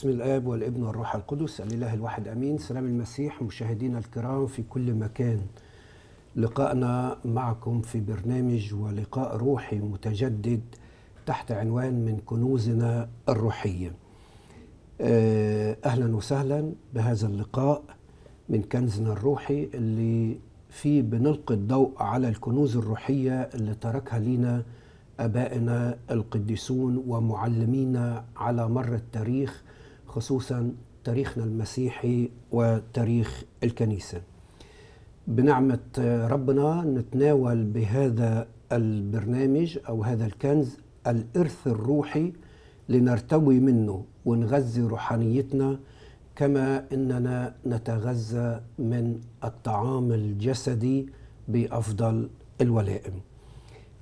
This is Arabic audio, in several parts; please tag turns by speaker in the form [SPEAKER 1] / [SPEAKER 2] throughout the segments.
[SPEAKER 1] باسم الاب والابن والروح القدس الاله الواحد امين سلام المسيح مشاهدينا الكرام في كل مكان لقائنا معكم في برنامج ولقاء روحي متجدد تحت عنوان من كنوزنا الروحيه آه، اهلا وسهلا بهذا اللقاء من كنزنا الروحي اللي فيه بنلقي الضوء على الكنوز الروحيه اللي تركها لينا ابائنا القديسون ومعلمينا على مر التاريخ خصوصا تاريخنا المسيحي وتاريخ الكنيسه. بنعمه ربنا نتناول بهذا البرنامج او هذا الكنز الارث الروحي لنرتوي منه ونغذي روحانيتنا كما اننا نتغذى من الطعام الجسدي بافضل الولائم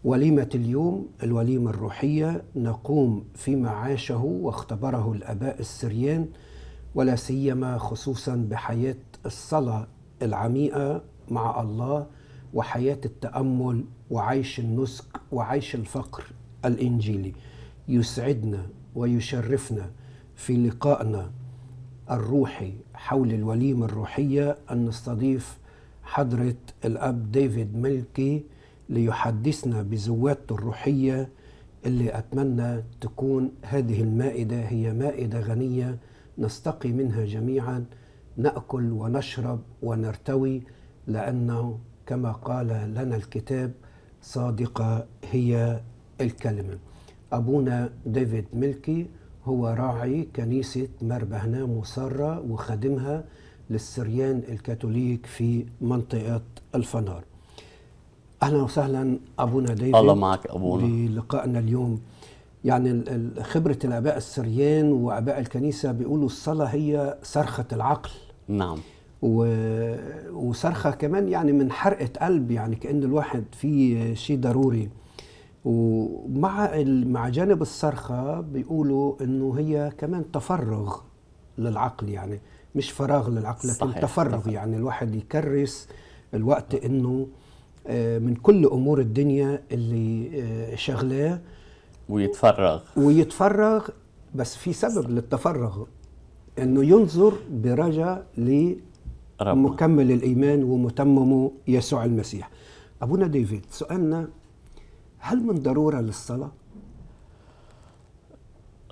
[SPEAKER 1] وليمة اليوم الوليمة الروحية نقوم فيما عاشه واختبره الآباء السريان ولا سيما خصوصا بحياة الصلاة العميقة مع الله وحياة التأمل وعيش النسك وعيش الفقر الإنجيلي يسعدنا ويشرفنا في لقائنا الروحي حول الوليمة الروحية أن نستضيف حضرة الأب ديفيد ملكي ليحدثنا بزواته الروحية اللي أتمنى تكون هذه المائدة هي مائدة غنية نستقي منها جميعا نأكل ونشرب ونرتوي لأنه كما قال لنا الكتاب صادقة هي الكلمة أبونا ديفيد ملكي هو راعي كنيسة مربهنا مصرة وخادمها للسريان الكاثوليك في منطقة الفنار اهلا وسهلا ابونا ديفيد الله معك ابونا بلقائنا اليوم يعني خبره الاباء السريان واباء الكنيسه بيقولوا الصلاه هي صرخه العقل نعم و... وصرخه كمان يعني من حرقه قلب يعني كان الواحد في شيء ضروري ومع ال... مع جانب الصرخه بيقولوا انه هي كمان تفرغ للعقل يعني مش فراغ للعقل لكن صحيح. تفرغ صحيح. يعني الواحد يكرس الوقت انه آه، من كل امور الدنيا اللي آه، شغلاه
[SPEAKER 2] ويتفرغ
[SPEAKER 1] ويتفرغ بس في سبب للتفرغ انه ينظر برجاء لمكمل الايمان ومتممه يسوع المسيح ابونا ديفيد سؤالنا هل من ضروره للصلاه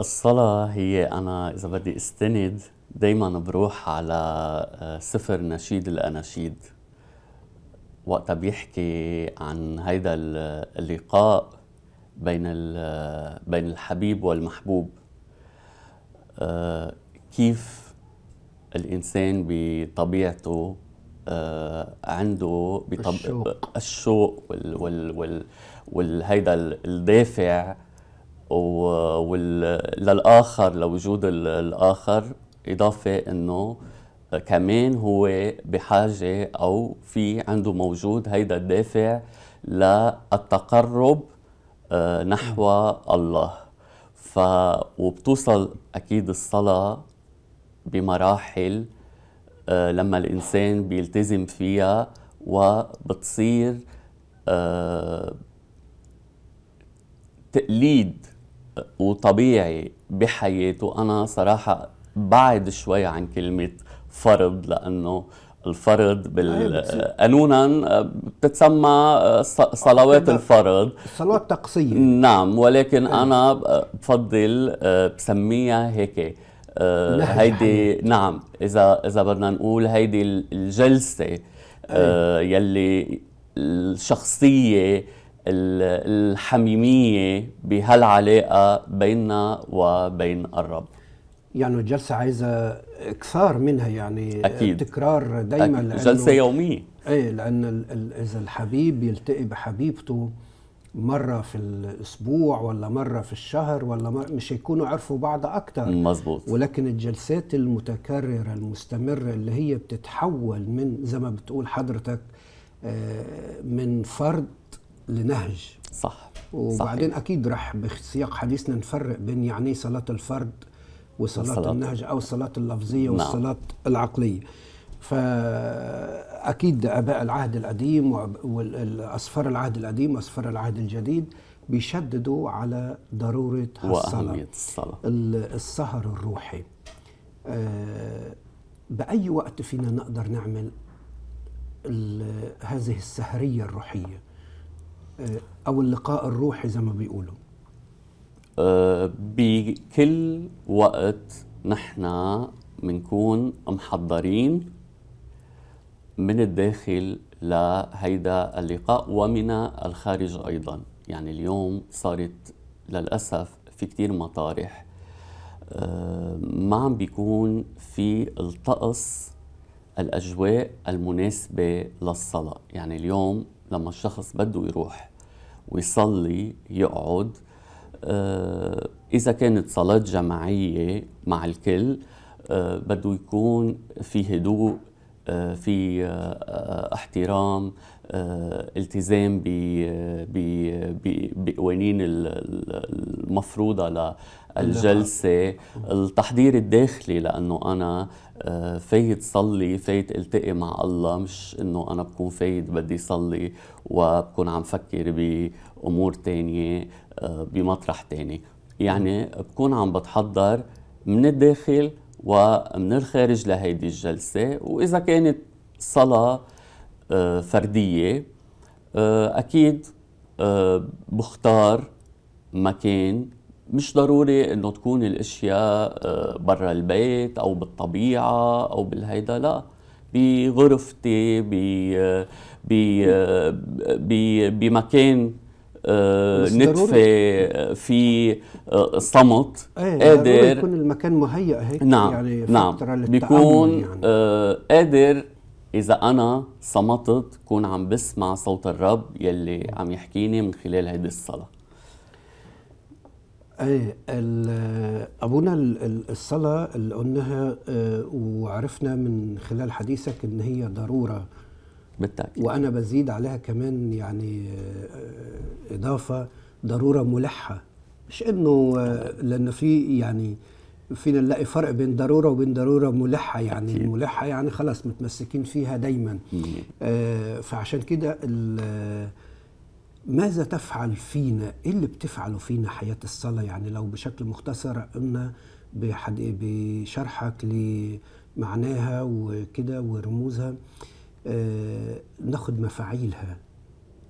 [SPEAKER 2] الصلاة هي أنا إذا بدي استند دايما بروح على آه، سفر نشيد الأناشيد وقتها بيحكي عن هيدا اللقاء بين بين الحبيب والمحبوب آه، كيف الانسان بطبيعته آه، عنده بطب... الشوق الشوق وال... وال... وال... والهيدا الدافع و... للاخر لوجود الاخر اضافه انه كمان هو بحاجة أو في عنده موجود هيدا الدافع للتقرب آه، نحو الله ف وبتوصل أكيد الصلاة بمراحل آه، لما الإنسان بيلتزم فيها وبتصير آه، تقليد وطبيعي بحياته أنا صراحة بعد شوي عن كلمة فرض لانه الفرض بال آه، قانونا آه، بتتسمى آه، صلوات الفرض صلوات تقصية نعم ولكن إيه. انا بفضل بسميها هيك هيدي نعم اذا اذا بدنا نقول هيدي الجلسه أي. يلي الشخصيه الحميميه بهالعلاقه بيننا وبين الرب
[SPEAKER 1] يعني الجلسة عايزة إكثار منها يعني آه، أكيد. تكرار دايما أكيد. جلسة يومية إيه لأن إذا الحبيب يلتقي بحبيبته مرة في الأسبوع ولا مرة في الشهر ولا مرة مش هيكونوا عرفوا بعض أكتر مظبوط ولكن الجلسات المتكررة المستمرة اللي هي بتتحول من زي ما بتقول حضرتك آه، من فرد لنهج صح وبعدين صحيح. أكيد رح بسياق حديثنا نفرق بين يعني صلاة الفرد وصلاة, النهج أو الصلاة اللفظية نعم. والصلاة العقلية فأكيد أباء العهد القديم وأسفار العهد القديم وأسفار العهد الجديد بيشددوا على ضرورة الصلاة الصلاة السهر الروحي آه، بأي وقت فينا نقدر نعمل هذه السهرية الروحية آه، أو اللقاء الروحي زي ما بيقولوا
[SPEAKER 2] بكل وقت نحن بنكون محضرين من الداخل لهيدا اللقاء ومن الخارج ايضا يعني اليوم صارت للاسف في كتير مطارح ما عم بيكون في الطقس الاجواء المناسبه للصلاه يعني اليوم لما الشخص بده يروح ويصلي يقعد آه، إذا كانت صلاة جماعية مع الكل آه، بده يكون في هدوء في احترام التزام بقوانين المفروضة للجلسة التحضير الداخلي لأنه أنا آه، فايت صلي فايت التقي مع الله مش أنه أنا بكون فايت بدي صلي وبكون عم فكر بأمور تانية بمطرح تاني يعني بكون عم بتحضر من الداخل ومن الخارج لهيدي الجلسة وإذا كانت صلاة آه، فردية آه، أكيد آه، بختار مكان مش ضروري انه تكون الاشياء برا البيت او بالطبيعه او بالهيدا لا بغرفتي ب ب بمكان آه، نتفه آه، في آه، صمت أيه يعني قادر يكون
[SPEAKER 1] المكان مهيئ هيك نعم يعني نعم بيكون يعني.
[SPEAKER 2] آه قادر اذا انا صمتت كون عم بسمع صوت الرب يلي عم يحكيني من خلال هيدي الصلاه
[SPEAKER 1] ايه ابونا الصلاه اللي قلناها وعرفنا من خلال حديثك ان هي ضروره بالتأكيد وأنا بزيد عليها كمان يعني إضافة ضرورة ملحة مش إنه لأن في يعني فينا نلاقي فرق بين ضروره وبين ضروره ملحه يعني أكيد. الملحه يعني خلاص متمسكين فيها دايما آه فعشان كده ماذا تفعل فينا ايه اللي بتفعله فينا حياه الصلاه يعني لو بشكل مختصر قلنا بشرحك لمعناها وكده ورموزها آه آه، ناخد مفاعيلها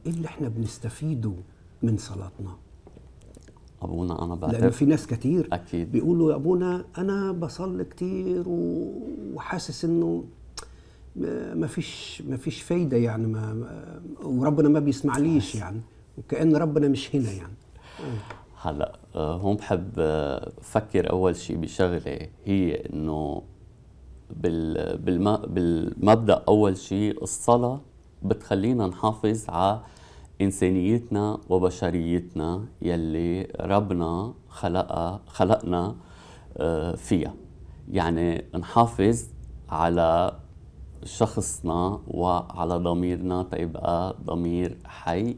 [SPEAKER 1] ايه اللي احنا بنستفيده من صلاتنا
[SPEAKER 2] ابونا انا بعتبر لان في ناس كتير اكيد بيقولوا
[SPEAKER 1] يا ابونا انا بصلي كتير وحاسس انه ما فيش ما فيش فايده يعني ما وربنا ما بيسمعليش يعني وكان ربنا مش هنا يعني
[SPEAKER 2] هلا آه، هون بحب آه، افكر اول شيء بشغله هي انه بالمبدا اول شيء الصلاه بتخلينا نحافظ على انسانيتنا وبشريتنا يلي ربنا خلقها خلقنا آه، فيها يعني نحافظ على شخصنا وعلى ضميرنا تيبقى ضمير حي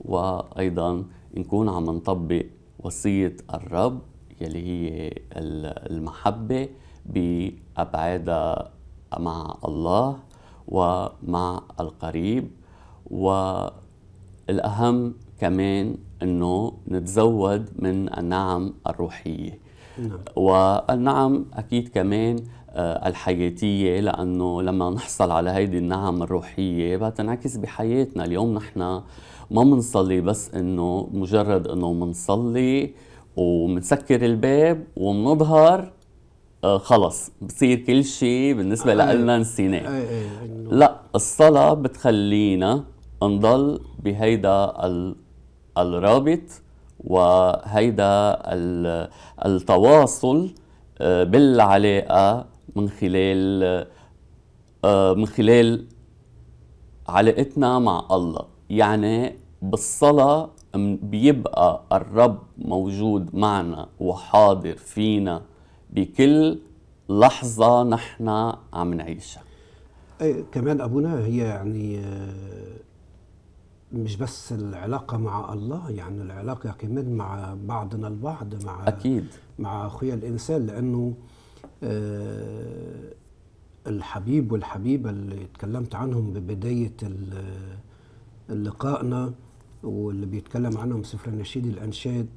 [SPEAKER 2] وايضا نكون عم نطبق وصيه الرب يلي هي المحبه بأبعاد مع الله ومع القريب والأهم كمان أنه نتزود من النعم الروحية نعم. والنعم أكيد كمان آه، الحياتية لأنه لما نحصل على هيدي النعم الروحية بتنعكس بحياتنا اليوم نحن ما منصلي بس انه مجرد انه منصلي ومنسكر الباب ومنظهر آه، خلص بصير كل شيء بالنسبه آه لنا نسيناه آه آه لا الصلاه بتخلينا نضل بهيدا الرابط وهيدا التواصل آه، بالعلاقه من خلال آه، من خلال علاقتنا مع الله يعني بالصلاه بيبقى الرب موجود معنا وحاضر فينا بكل لحظة نحن عم نعيشها
[SPEAKER 1] أي كمان أبونا هي يعني آه، مش بس العلاقة مع الله يعني العلاقة كمان مع بعضنا البعض مع أكيد مع أخويا الإنسان لأنه آه، الحبيب والحبيبة اللي تكلمت عنهم ببداية آه، لقائنا واللي بيتكلم عنهم سفر النشيد الأنشاد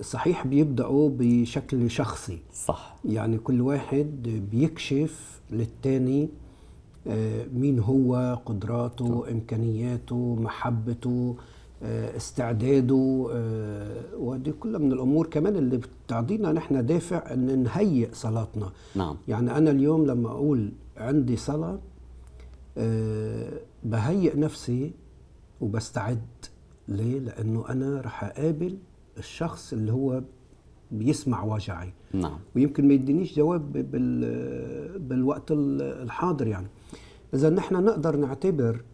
[SPEAKER 1] صحيح بيبداوا بشكل شخصي صح يعني كل واحد بيكشف للتاني آه، مين هو قدراته طب. امكانياته محبته آه، استعداده آه، ودي كلها من الامور كمان اللي بتعطينا نحن دافع ان نهيئ صلاتنا نعم يعني انا اليوم لما اقول عندي صلاه بهيئ نفسي وبستعد ليه لانه انا رح اقابل الشخص اللي هو بيسمع واجعي نعم ويمكن ما يدينيش جواب بال بالوقت الحاضر يعني اذا نحن نقدر نعتبر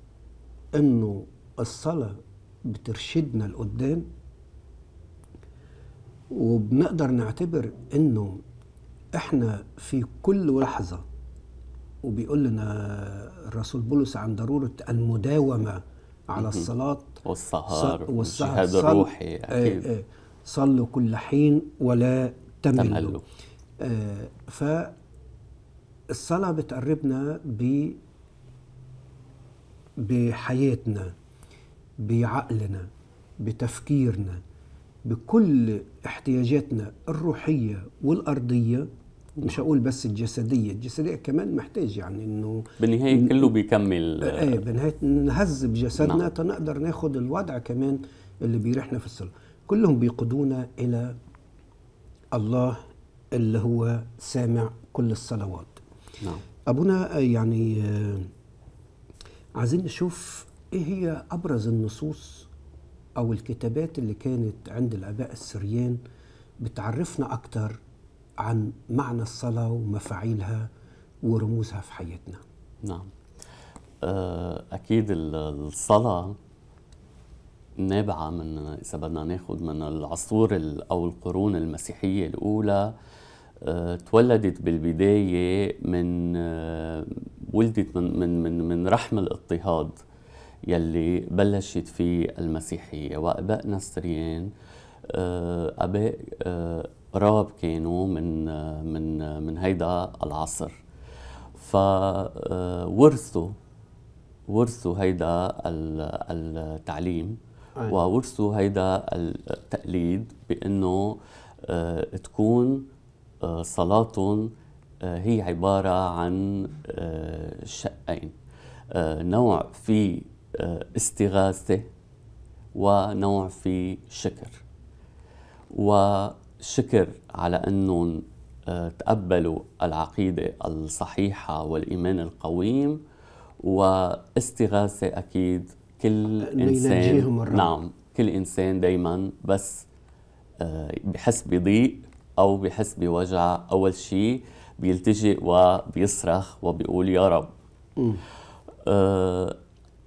[SPEAKER 1] انه الصلاه بترشدنا لقدام وبنقدر نعتبر انه احنا في كل لحظه وبيقول لنا الرسول بولس عن ضروره المداومه على الصلاه والسهر والجهاد الروحي آه، أكيد آه، صلوا كل حين ولا تملوا, تملوا. آه فالصلاة بتقربنا ب بحياتنا بعقلنا بتفكيرنا بكل احتياجاتنا الروحية والأرضية مش هقول بس الجسديه الجسديه كمان محتاج يعني انه
[SPEAKER 2] بالنهايه كله بيكمل ايه, إيه، بنهايه
[SPEAKER 1] نهذب جسدنا نعم. تنقدر ناخد الوضع كمان اللي بيريحنا في الصلاه كلهم بيقودونا الى الله اللي هو سامع كل الصلوات نعم. ابونا يعني آه، عايزين نشوف ايه هي ابرز النصوص او الكتابات اللي كانت عند الاباء السريان بتعرفنا اكتر عن معنى الصلاة ومفاعيلها ورموزها في حياتنا
[SPEAKER 2] نعم آه، أكيد الصلاة نابعة من إذا بدنا ناخد من العصور أو القرون المسيحية الأولى آه، تولدت بالبداية من آه، ولدت من من من, من رحم الاضطهاد يلي بلشت فيه المسيحية وآباء نصريين آباء راب كانوا من من من هيدا العصر فورثوا آه، ورثوا هيدا التعليم وورثوا هيدا التقليد بانه آه، تكون آه، صلاتهم هي عباره عن شقين نوع في استغاثه ونوع في شكر و شكر على أنهم آه، تقبلوا العقيدة الصحيحة والإيمان القويم واستغاثة أكيد كل إنسان نعم كل إنسان دايما بس آه، بحس بضيق أو بحس بوجع أول شيء بيلتجئ وبيصرخ وبيقول يا رب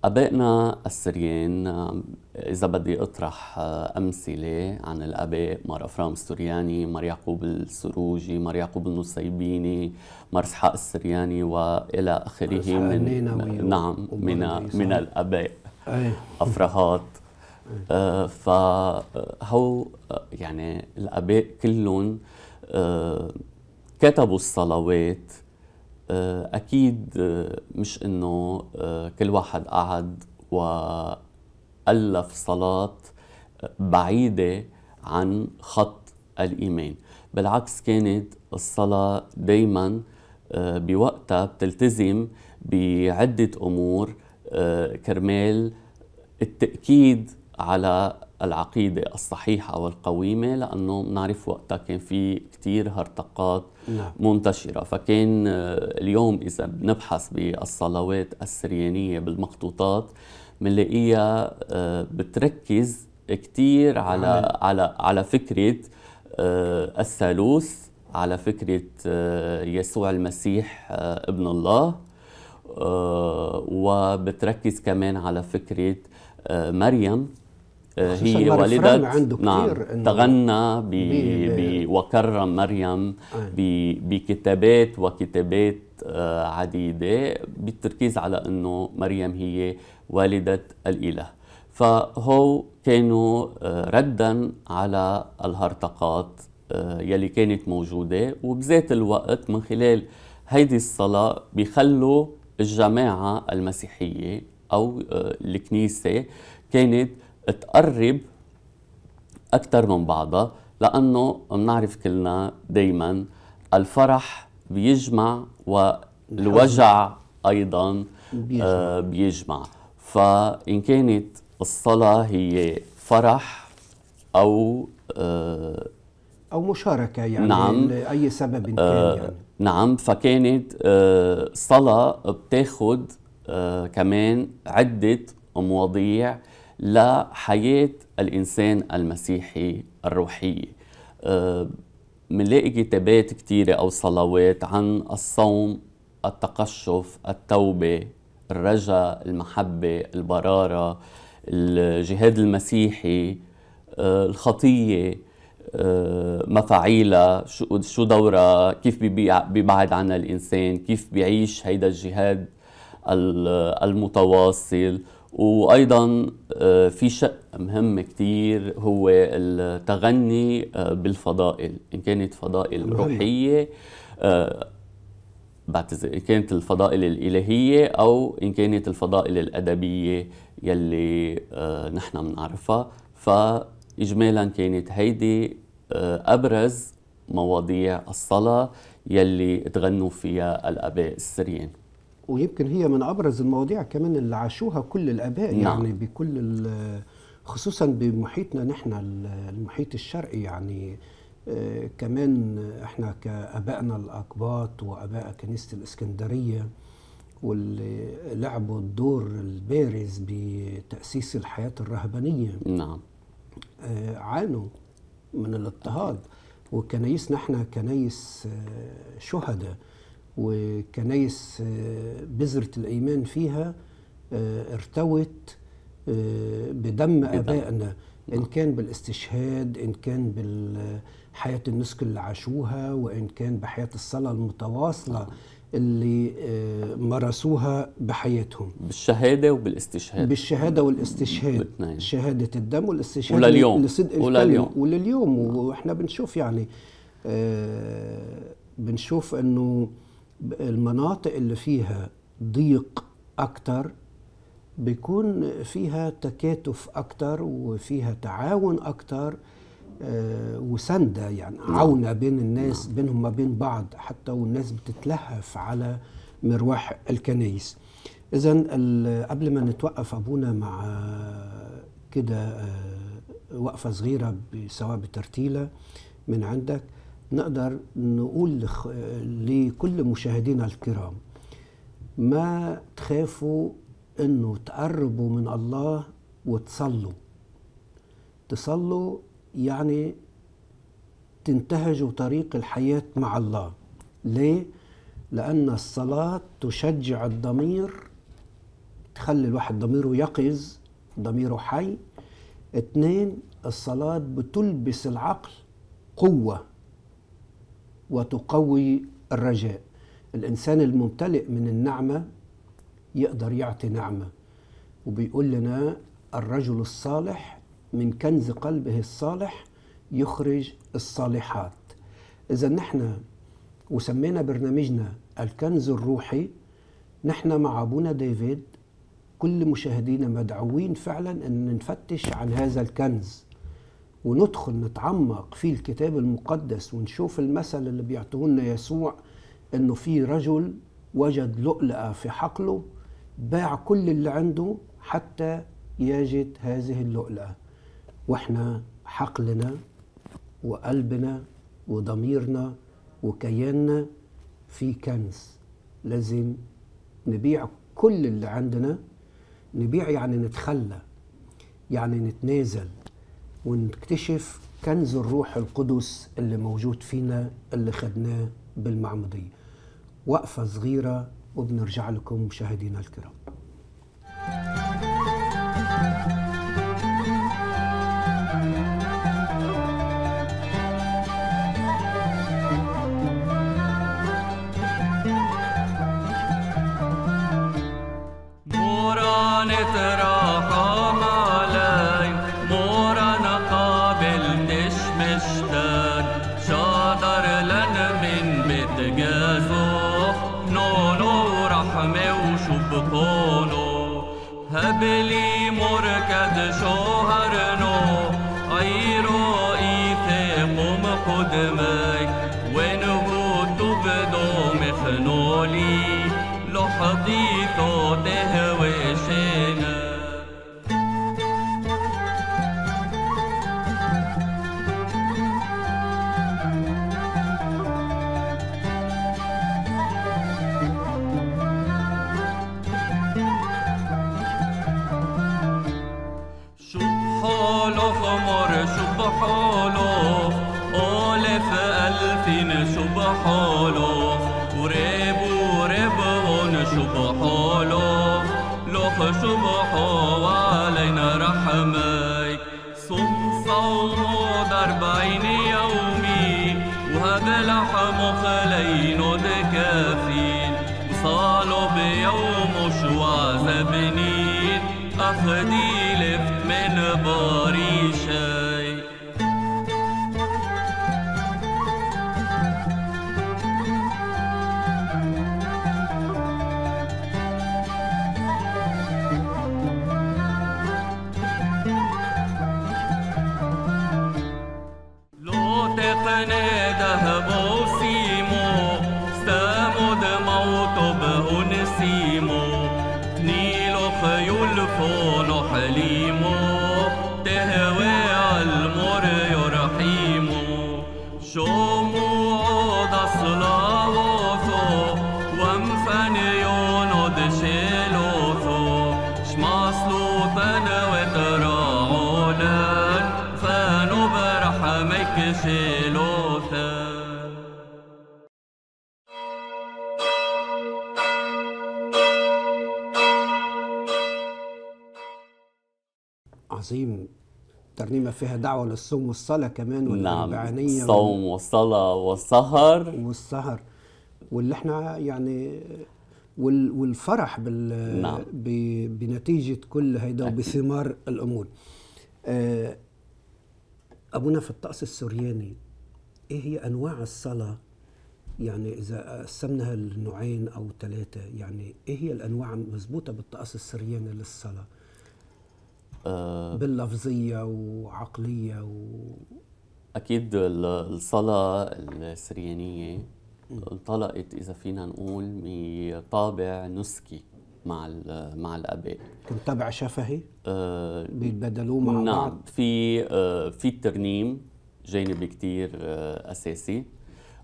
[SPEAKER 2] ابائنا السريين آه، اذا بدي اطرح آه، امثله عن الاباء مار افرام السورياني مار يعقوب السروجي مار يعقوب النصيبيني مار اسحاق السرياني والى اخره من نعم من آه، من الاباء افرهات فهو يعني الاباء كلهم كتبوا الصلوات آه، اكيد آه، مش انه آه، كل واحد قعد والف صلاه بعيده عن خط الايمان بالعكس كانت الصلاه دائما بوقتها بتلتزم بعده امور كرمال التاكيد على العقيدة الصحيحة والقويمة لأنه بنعرف وقتها كان في كتير هرطقات نعم. منتشرة فكان آه، اليوم إذا بنبحث بالصلوات السريانية بالمخطوطات بنلاقيها آه، بتركز كتير على نعم. على على فكرة آه، الثالوث على فكرة يسوع المسيح ابن الله وبتركز كمان على فكرة مريم هي والدة نعم تغنى وكرم مريم بكتابات وكتابات آه، عديدة بالتركيز على أنه مريم هي والدة الإله فهو كانوا آه، ردا على الهرطقات آه، يلي كانت موجودة وبذات الوقت من خلال هيدي الصلاة بيخلوا الجماعة المسيحية أو الكنيسة كانت تقرب اكثر من بعضها لانه بنعرف كلنا دائما الفرح بيجمع والوجع ايضا آه، بيجمع, بيجمع. فان كانت الصلاه هي فرح او آه،
[SPEAKER 1] او مشاركه يعني نعم لاي سبب كان آه، يعني
[SPEAKER 2] نعم فكانت صلاه بتاخذ كمان عده مواضيع لحياة الإنسان المسيحي الروحية أه، منلاقي كتابات كتيرة أو صلوات عن الصوم التقشف التوبة الرجاء المحبة البرارة الجهاد المسيحي أه، الخطية أه، مفاعيلها شو شو دورها كيف بيبعد عنها الإنسان كيف بيعيش هيدا الجهاد المتواصل وايضا آه، في شق مهم كثير هو التغني آه، بالفضائل ان كانت فضائل روحيه آه، بعتذر ان كانت الفضائل الالهيه او ان كانت الفضائل الادبيه يلي نحن بنعرفها فاجمالا كانت هيدي ابرز مواضيع الصلاه يلي تغنوا فيها الاباء السريين
[SPEAKER 1] ويمكن هي من ابرز المواضيع كمان اللي عاشوها كل الاباء نعم. يعني بكل خصوصا بمحيطنا نحن المحيط الشرقي يعني آه، كمان احنا كابائنا الاقباط واباء كنيسه الاسكندريه واللي لعبوا الدور البارز بتاسيس الحياه الرهبانيه نعم آه، عانوا من الاضطهاد وكنايسنا احنا كنايس آه، شهداء وكنايس آه، بذرة الأيمان فيها آه، ارتوت آه، بدم أبائنا نعم. إن كان بالاستشهاد إن كان بالحياة النسك اللي عاشوها وإن كان بحياة الصلاة المتواصلة نعم. اللي مارسوها بحياتهم
[SPEAKER 2] بالشهادة وبالاستشهاد بالشهادة نعم.
[SPEAKER 1] والاستشهاد بتنين. شهادة الدم والاستشهاد ولليوم لصدق ولليوم ولليوم وإحنا بنشوف يعني بنشوف أنه المناطق اللي فيها ضيق أكتر بيكون فيها تكاتف أكتر وفيها تعاون أكتر آه، وسندة يعني نعم. عونة بين الناس نعم. بينهم ما بين بعض حتى والناس بتتلهف على مروح الكنايس إذا قبل ما نتوقف أبونا مع كده آه، وقفة صغيرة سواء بترتيلة من عندك نقدر نقول لكل مشاهدينا الكرام ما تخافوا انه تقربوا من الله وتصلوا تصلوا يعني تنتهجوا طريق الحياة مع الله ليه؟ لأن الصلاة تشجع الضمير تخلي الواحد ضميره يقظ ضميره حي اثنين الصلاة بتلبس العقل قوة وتقوي الرجاء الإنسان الممتلئ من النعمة يقدر يعطي نعمة وبيقول لنا الرجل الصالح من كنز قلبه الصالح يخرج الصالحات إذا نحن وسمينا برنامجنا الكنز الروحي نحن مع أبونا ديفيد كل مشاهدينا مدعوين فعلا أن نفتش عن هذا الكنز وندخل نتعمق في الكتاب المقدس ونشوف المثل اللي بيعطوه لنا يسوع انه في رجل وجد لؤلؤه في حقله باع كل اللي عنده حتى يجد هذه اللؤلؤه واحنا حقلنا وقلبنا وضميرنا وكياننا في كنز لازم نبيع كل اللي عندنا نبيع يعني نتخلى يعني نتنازل ونكتشف كنز الروح القدس اللي موجود فينا اللي خدناه بالمعمودية وقفة صغيرة وبنرجع لكم مشاهدينا الكرام
[SPEAKER 3] نولو هبلي مركد شوهرنو غيرو إيثاقم قدمك وين هو تبدو مخنولي لحظي حاله قال في ألفنا شوف حاله وراب وراب هنا شوف حاله لوح شوف وعلينا رحمك صوم صوم أربعين يومي وهذا لحم خلينه دكافين صالوا بيوم شو عذبنين أخدي لفت من باريشك
[SPEAKER 1] عظيم ترنيمة فيها دعوة للصوم والصلاة كمان والأربعانية نعم الصوم
[SPEAKER 2] والصلاة والسهر
[SPEAKER 1] والسهر واللي احنا يعني والفرح بال نعم. بنتيجة كل هيدا وبثمار الأمور آه، أبونا في الطقس السورياني إيه هي أنواع الصلاة يعني إذا قسمنا النوعين أو ثلاثة يعني إيه هي الأنواع المزبوطة بالطقس السرياني للصلاة آه باللفظيه وعقليه و
[SPEAKER 2] اكيد الصلاه السريانيه انطلقت اذا فينا نقول بطابع نسكي مع مع الاباء
[SPEAKER 1] كان تبع شفهي
[SPEAKER 2] آه بيتبادلوه مع نعم بعض في آه في الترنيم جانب كثير آه اساسي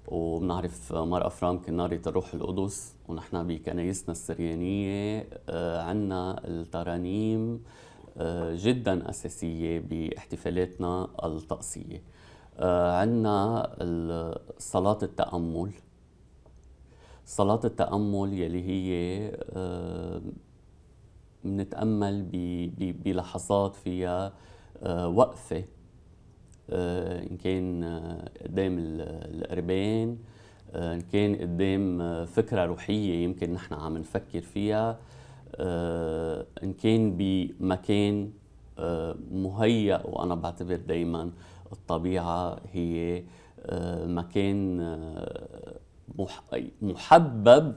[SPEAKER 2] وبنعرف مرأة فرانك نارة الروح القدس ونحن بكنايسنا السريانية آه عنا الترانيم جدا أساسية باحتفالاتنا الطقسية آه، عندنا صلاة التأمل صلاة التأمل يلي هي بنتأمل آه، بلحظات فيها آه، وقفة إن كان قدام القربان إن كان قدام فكرة روحية يمكن نحن عم نفكر فيها آه، ان كان بمكان آه، مهيأ وانا بعتبر دائما الطبيعه هي آه، مكان محبب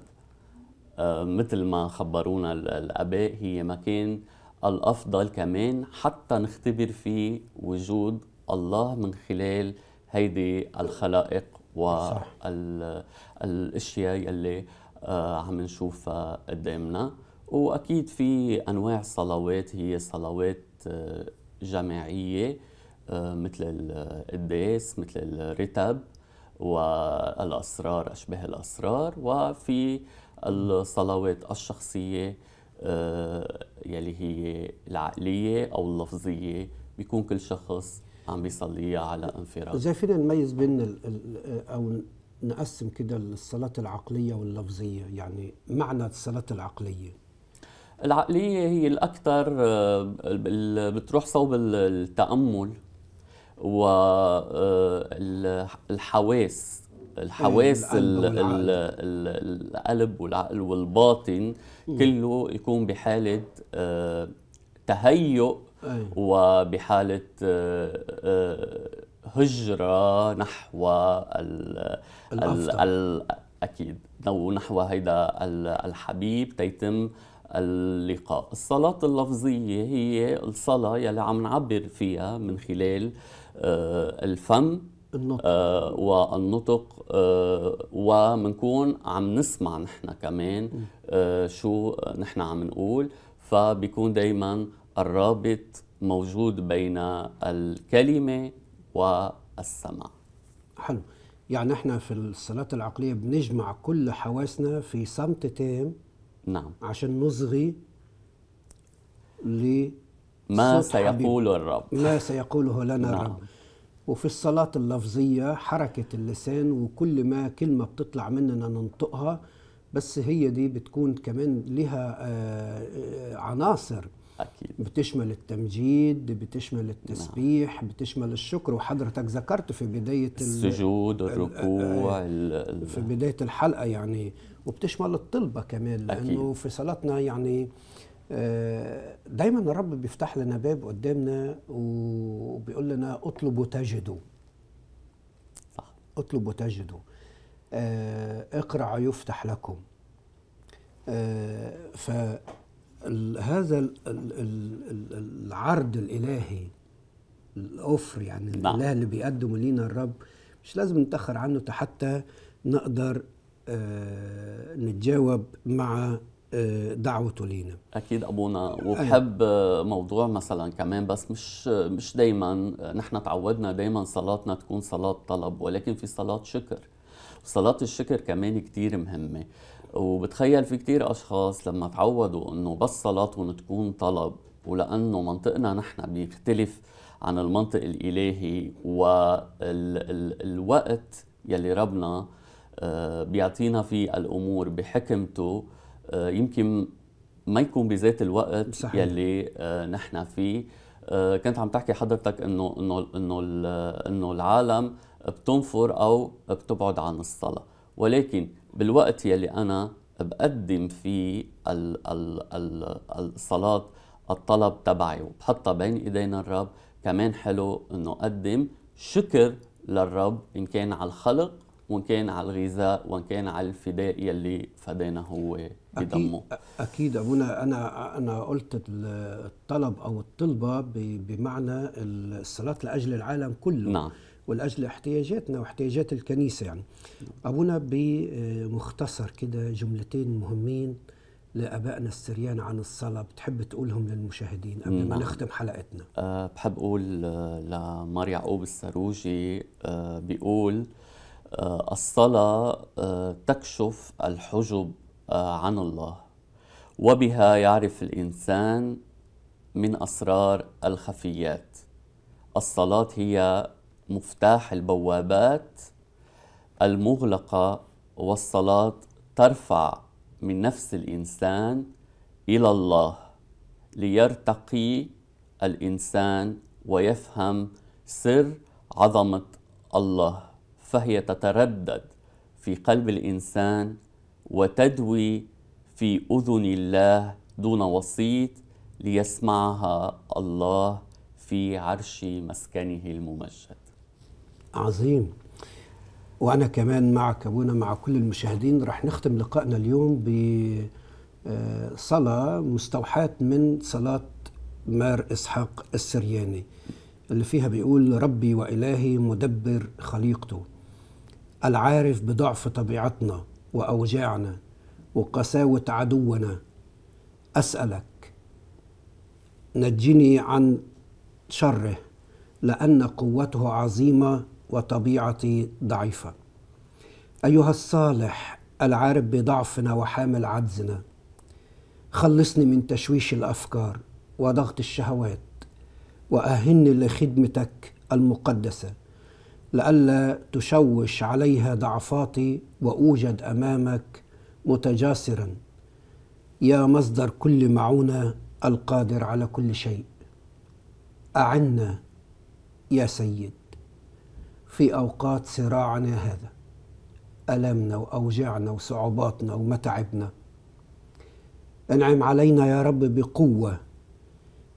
[SPEAKER 2] مثل ما خبرونا الاباء هي مكان الافضل كمان حتى نختبر فيه وجود الله من خلال هيدي الخلائق والاشياء يلي عم نشوفها قدامنا واكيد في انواع صلوات هي صلوات آه، جماعيه آه، مثل القداس مثل الرتب والاسرار اشباه الاسرار وفي الصلوات الشخصيه آه، يلي هي العقليه او اللفظيه بيكون كل شخص عم بيصليها على انفراد اذا فينا
[SPEAKER 1] نميز بين او نقسم كده الصلاه العقليه واللفظيه يعني معنى الصلاه العقليه
[SPEAKER 2] العقلية هي الأكثر آه، بتروح صوب التأمل والحواس آه، الحواس القلب والعقل والباطن كله يكون بحالة آه، تهيؤ وبحالة هجرة نحو الأفضل أكيد نحو هيدا الحبيب تيتم اللقاء الصلاة اللفظية هي الصلاة يلي عم نعبر فيها من خلال آه، الفم النطق آه والنطق آه ومنكون عم نسمع نحن كمان آه شو نحن عم نقول فبيكون دايما الرابط موجود بين الكلمة والسمع
[SPEAKER 1] حلو يعني احنا في الصلاة العقلية بنجمع كل حواسنا في صمت تام نعم عشان نصغي ل
[SPEAKER 2] ما سيقوله الرب ما
[SPEAKER 1] سيقوله لنا نعم. الرب وفي الصلاة اللفظية حركة اللسان وكل ما كلمة بتطلع مننا ننطقها بس هي دي بتكون كمان لها آه، آه، عناصر اكيد بتشمل التمجيد بتشمل التسبيح نعم. بتشمل الشكر وحضرتك ذكرت في بدايه السجود الركوع
[SPEAKER 2] آه، في
[SPEAKER 1] بدايه الحلقه يعني وبتشمل الطلبه كمان لانه أكيد. في صلاتنا يعني آه، دايما الرب بيفتح لنا باب قدامنا وبيقول لنا اطلبوا تجدوا صح اطلبوا تجدوا آه، اقرعوا يفتح لكم ف هذا العرض الالهي الاوفر يعني نعم. الاله اللي بيقدمه لينا الرب مش لازم نتاخر عنه حتى نقدر آه نتجاوب مع آه دعوته لينا
[SPEAKER 2] اكيد ابونا أيوة. وبحب موضوع مثلا كمان بس مش مش دايما نحن تعودنا دايما صلاتنا تكون صلاه طلب ولكن في صلاه شكر صلاه الشكر كمان كتير مهمه وبتخيل في كتير أشخاص لما تعودوا إنه بس صلاتهم تكون طلب ولأنه منطقنا نحن بيختلف عن المنطق الإلهي والوقت يلي ربنا آه، بيعطينا فيه الأمور بحكمته آه، يمكن ما يكون بذات الوقت صحيح. يلي آه، نحن فيه كنت عم تحكي حضرتك انه انه انه انه العالم بتنفر او بتبعد عن الصلاه ولكن بالوقت يلي أنا بقدم فيه الصلاة الطلب تبعي وبحطها بين إيدينا الرب كمان حلو إنه أقدم شكر للرب إن كان على الخلق وإن كان على الغذاء وإن كان على الفداء يلي فدانا هو بدمه أكيد,
[SPEAKER 1] أكيد أبونا أنا أنا قلت الطلب أو الطلبة بمعنى الصلاة لأجل العالم كله نعم ولاجل احتياجاتنا واحتياجات الكنيسه يعني ابونا بمختصر كده جملتين مهمين لابائنا السريان عن الصلاه بتحب تقولهم للمشاهدين قبل ما نعم. نختم
[SPEAKER 2] حلقتنا أه بحب اقول آه، لمار يعقوب الساروجي أه بيقول أه الصلاه أه تكشف الحجب أه عن الله وبها يعرف الانسان من اسرار الخفيات الصلاه هي مفتاح البوابات المغلقة والصلاة ترفع من نفس الإنسان إلى الله ليرتقي الإنسان ويفهم سر عظمة الله فهي تتردد في قلب الإنسان وتدوي في أذن الله دون وسيط ليسمعها الله في عرش مسكنه الممجد
[SPEAKER 1] عظيم وأنا كمان معك أبونا مع كل المشاهدين راح نختم لقائنا اليوم بصلاة آه، مستوحاة من صلاة مار إسحاق السرياني اللي فيها بيقول ربي وإلهي مدبر خليقته العارف بضعف طبيعتنا وأوجاعنا وقساوة عدونا أسألك نجني عن شره لأن قوته عظيمة وطبيعتي ضعيفه ايها الصالح العارف بضعفنا وحامل عجزنا خلصني من تشويش الافكار وضغط الشهوات واهني لخدمتك المقدسه لئلا تشوش عليها ضعفاتي واوجد امامك متجاسرا يا مصدر كل معونه القادر على كل شيء اعنا يا سيد في أوقات صراعنا هذا ألمنا وأوجاعنا وصعوباتنا ومتاعبنا انعم علينا يا رب بقوة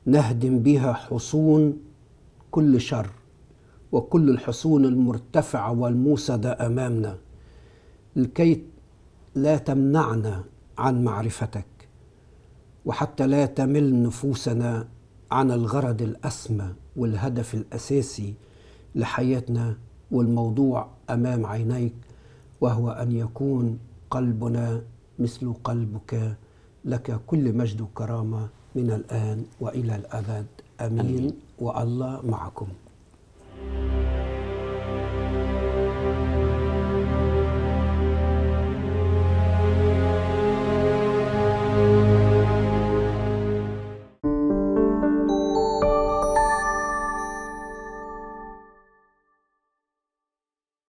[SPEAKER 1] نهدم بها حصون كل شر وكل الحصون المرتفعة والموسدة أمامنا لكي لا تمنعنا عن معرفتك وحتى لا تمل نفوسنا عن الغرض الأسمى والهدف الأساسي لحياتنا والموضوع امام عينيك وهو ان يكون قلبنا مثل قلبك لك كل مجد وكرامه من الان والى الابد امين, آمين. والله معكم